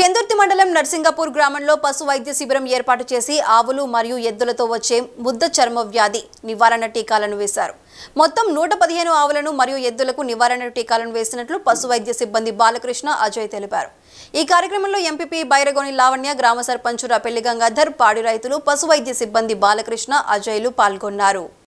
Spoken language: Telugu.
చందుర్తి మండలం నర్సింగపూర్ గ్రామంలో పశు వైద్య శిబిరం ఏర్పాటు చేసి ఆవులు మరియు ఎద్దులతో వచ్చే ముద్ద చర్మ వ్యాధి నివారణ టీకాలను వేశారు మొత్తం నూట పదిహేను ఆవులను మరియు ఎద్దులకు నివారణ టీకాలను వేసినట్లు పశు వైద్య సిబ్బంది బాలకృష్ణ అజయ్ తెలిపారు ఈ కార్యక్రమంలో ఎంపీపీ బైరగోని లావణ్య గ్రామ సర్పంచు రపెల్లి గంగాధర్ పాడి రైతులు పశు వైద్య సిబ్బంది బాలకృష్ణ అజయ్లు పాల్గొన్నారు